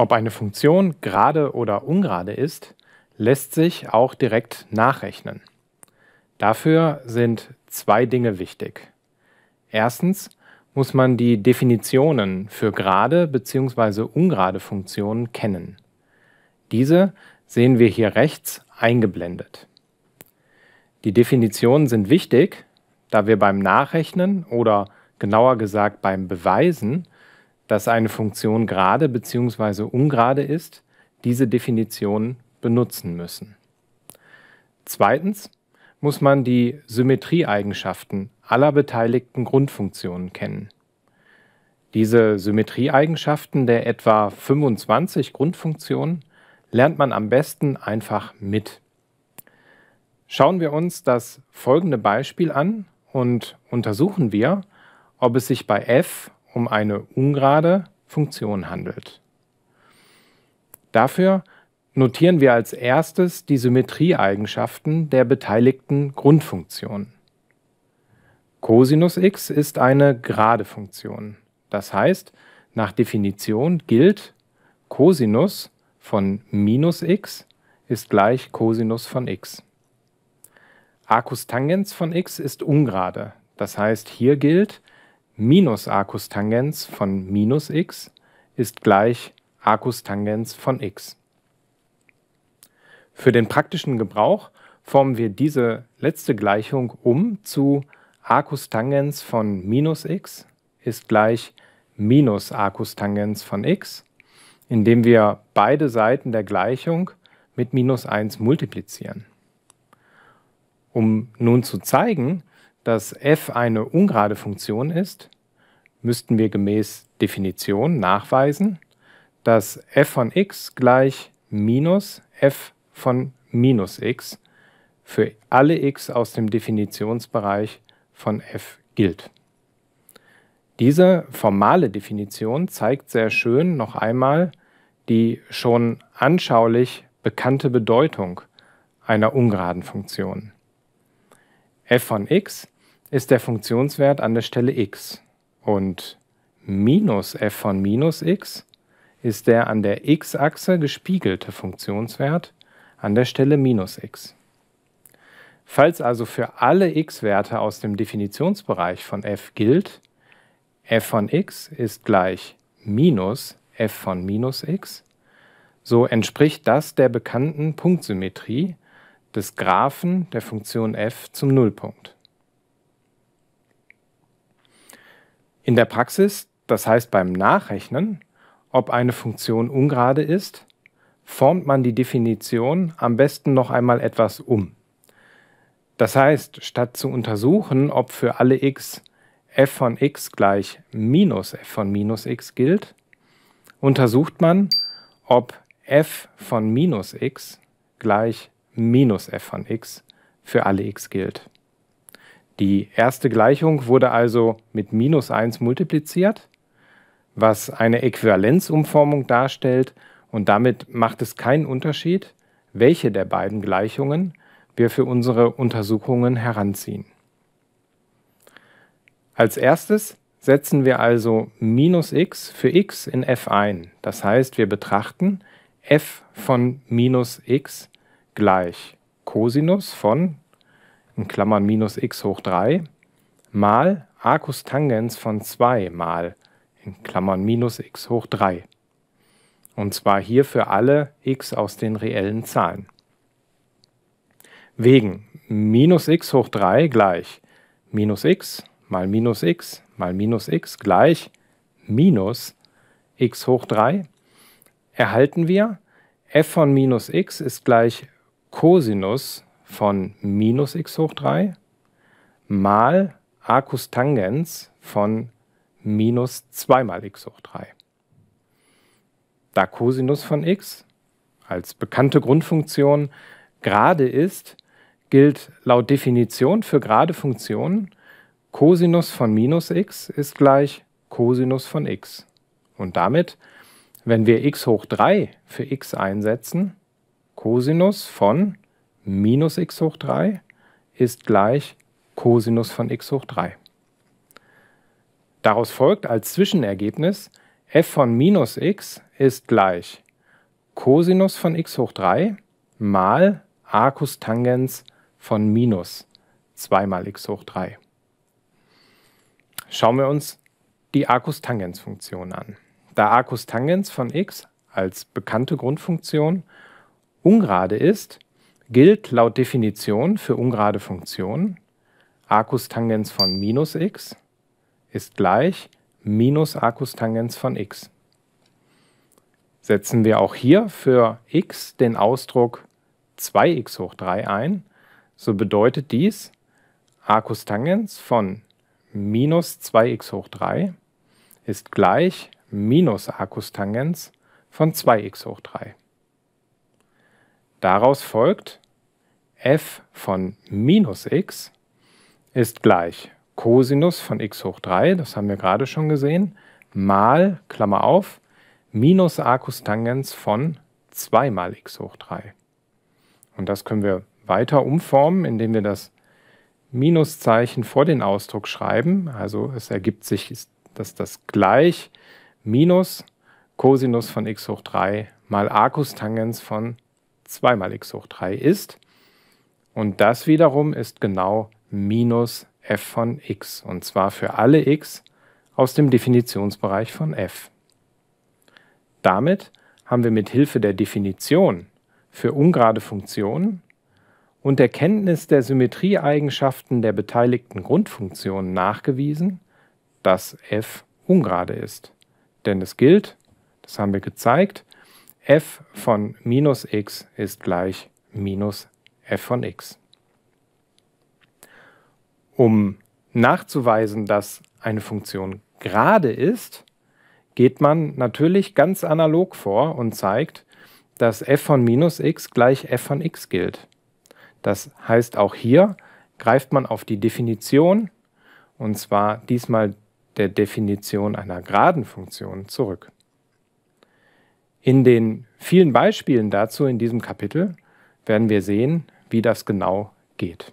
Ob eine Funktion gerade oder ungerade ist, lässt sich auch direkt nachrechnen. Dafür sind zwei Dinge wichtig. Erstens muss man die Definitionen für gerade bzw. ungerade Funktionen kennen. Diese sehen wir hier rechts eingeblendet. Die Definitionen sind wichtig, da wir beim Nachrechnen oder genauer gesagt beim Beweisen dass eine Funktion gerade bzw. ungerade ist, diese Definition benutzen müssen. Zweitens muss man die Symmetrieeigenschaften aller beteiligten Grundfunktionen kennen. Diese Symmetrieeigenschaften der etwa 25 Grundfunktionen lernt man am besten einfach mit. Schauen wir uns das folgende Beispiel an und untersuchen wir, ob es sich bei f um eine ungerade Funktion handelt. Dafür notieren wir als erstes die Symmetrieeigenschaften der beteiligten Grundfunktion. Cosinus x ist eine gerade Funktion. Das heißt, nach Definition gilt Cosinus von minus x ist gleich Cosinus von x. Arcus Tangens von x ist ungerade. Das heißt, hier gilt, minus Arkustangens von minus x ist gleich Arkustangens von x. Für den praktischen Gebrauch formen wir diese letzte Gleichung um zu Arkustangens von minus x ist gleich minus Arkustangens von x, indem wir beide Seiten der Gleichung mit minus 1 multiplizieren. Um nun zu zeigen, dass f eine ungerade Funktion ist, müssten wir gemäß Definition nachweisen, dass f von x gleich minus f von minus x für alle x aus dem Definitionsbereich von f gilt. Diese formale Definition zeigt sehr schön noch einmal die schon anschaulich bekannte Bedeutung einer ungeraden Funktion f von x ist der Funktionswert an der Stelle x. Und minus f von minus x ist der an der x-Achse gespiegelte Funktionswert an der Stelle minus x. Falls also für alle x-Werte aus dem Definitionsbereich von f gilt, f von x ist gleich minus f von minus x, so entspricht das der bekannten Punktsymmetrie, des Graphen der Funktion f zum Nullpunkt. In der Praxis, das heißt beim Nachrechnen, ob eine Funktion ungerade ist, formt man die Definition am besten noch einmal etwas um. Das heißt, statt zu untersuchen, ob für alle x f von x gleich minus f von minus x gilt, untersucht man, ob f von minus x gleich minus f von x für alle x gilt. Die erste Gleichung wurde also mit minus 1 multipliziert, was eine Äquivalenzumformung darstellt und damit macht es keinen Unterschied, welche der beiden Gleichungen wir für unsere Untersuchungen heranziehen. Als erstes setzen wir also minus x für x in f ein. Das heißt, wir betrachten f von minus x gleich Cosinus von, in Klammern minus x hoch 3, mal Arcus Tangens von 2 mal, in Klammern minus x hoch 3. Und zwar hier für alle x aus den reellen Zahlen. Wegen minus x hoch 3 gleich minus x mal minus x mal minus x gleich minus x hoch 3 erhalten wir f von minus x ist gleich Cosinus von minus x hoch 3 mal Arcus Tangens von minus 2 mal x hoch 3. Da Cosinus von x als bekannte Grundfunktion gerade ist, gilt laut Definition für gerade Funktionen Cosinus von minus x ist gleich Cosinus von x. Und damit, wenn wir x hoch 3 für x einsetzen, Cosinus von minus x hoch 3 ist gleich Cosinus von x hoch 3. Daraus folgt als Zwischenergebnis f von minus x ist gleich Cosinus von x hoch 3 mal Arcus Tangens von minus 2 mal x hoch 3. Schauen wir uns die Arcus Tangens Funktion an. Da Arcus Tangens von x als bekannte Grundfunktion ungerade ist, gilt laut Definition für ungerade Funktionen Arcus-Tangens von minus x ist gleich minus Arcus-Tangens von x. Setzen wir auch hier für x den Ausdruck 2x hoch 3 ein, so bedeutet dies Arcus-Tangens von minus 2x hoch 3 ist gleich minus Arcus-Tangens von 2x hoch 3. Daraus folgt, f von minus x ist gleich Cosinus von x hoch 3, das haben wir gerade schon gesehen, mal, Klammer auf, minus Arcus Tangens von 2 mal x hoch 3. Und das können wir weiter umformen, indem wir das Minuszeichen vor den Ausdruck schreiben. Also es ergibt sich, dass das gleich minus Cosinus von x hoch 3 mal Arcus Tangens von 2 2 mal x hoch 3 ist. Und das wiederum ist genau minus f von x. Und zwar für alle x aus dem Definitionsbereich von f. Damit haben wir mit Hilfe der Definition für ungerade Funktionen und der Kenntnis der Symmetrieeigenschaften der beteiligten Grundfunktionen nachgewiesen, dass f ungerade ist. Denn es gilt, das haben wir gezeigt, f von minus x ist gleich minus f von x. Um nachzuweisen, dass eine Funktion gerade ist, geht man natürlich ganz analog vor und zeigt, dass f von minus x gleich f von x gilt. Das heißt, auch hier greift man auf die Definition, und zwar diesmal der Definition einer geraden Funktion, zurück. In den vielen Beispielen dazu in diesem Kapitel werden wir sehen, wie das genau geht.